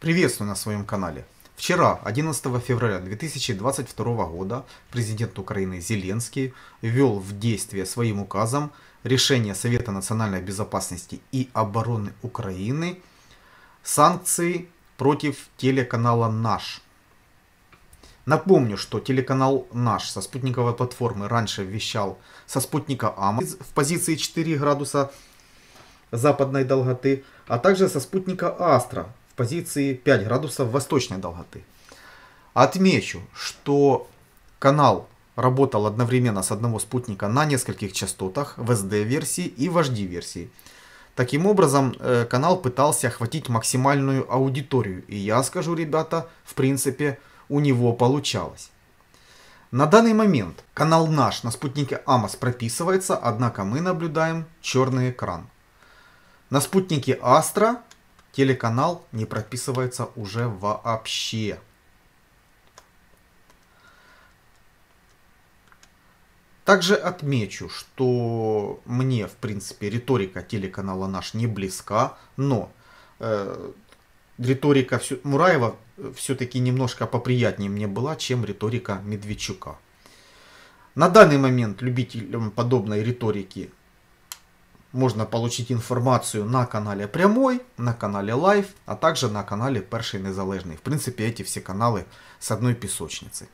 Приветствую на своем канале. Вчера, 11 февраля 2022 года, президент Украины Зеленский ввел в действие своим указом решение Совета национальной безопасности и обороны Украины санкции против телеканала «Наш». Напомню, что телеканал «Наш» со спутниковой платформы раньше вещал со спутника «Ама» в позиции 4 градуса западной долготы, а также со спутника «Астра» позиции 5 градусов восточной долготы. Отмечу, что канал работал одновременно с одного спутника на нескольких частотах в SD-версии и в HD-версии. Таким образом, э, канал пытался охватить максимальную аудиторию, и я скажу, ребята, в принципе, у него получалось. На данный момент канал наш на спутнике Амос прописывается, однако мы наблюдаем черный экран. На спутнике Астра Телеканал не прописывается уже вообще. Также отмечу, что мне, в принципе, риторика телеканала наш не близка, но э, риторика все, Мураева э, все-таки немножко поприятнее мне была, чем риторика Медведчука. На данный момент любителям подобной риторики можно получить информацию на канале Прямой, на канале live, а также на канале Перший Незалежний. В принципе, эти все каналы с одной песочницы.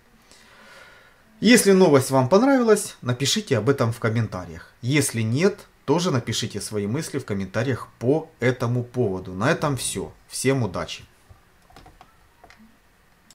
Если новость вам понравилась, напишите об этом в комментариях. Если нет, тоже напишите свои мысли в комментариях по этому поводу. На этом все. Всем удачи!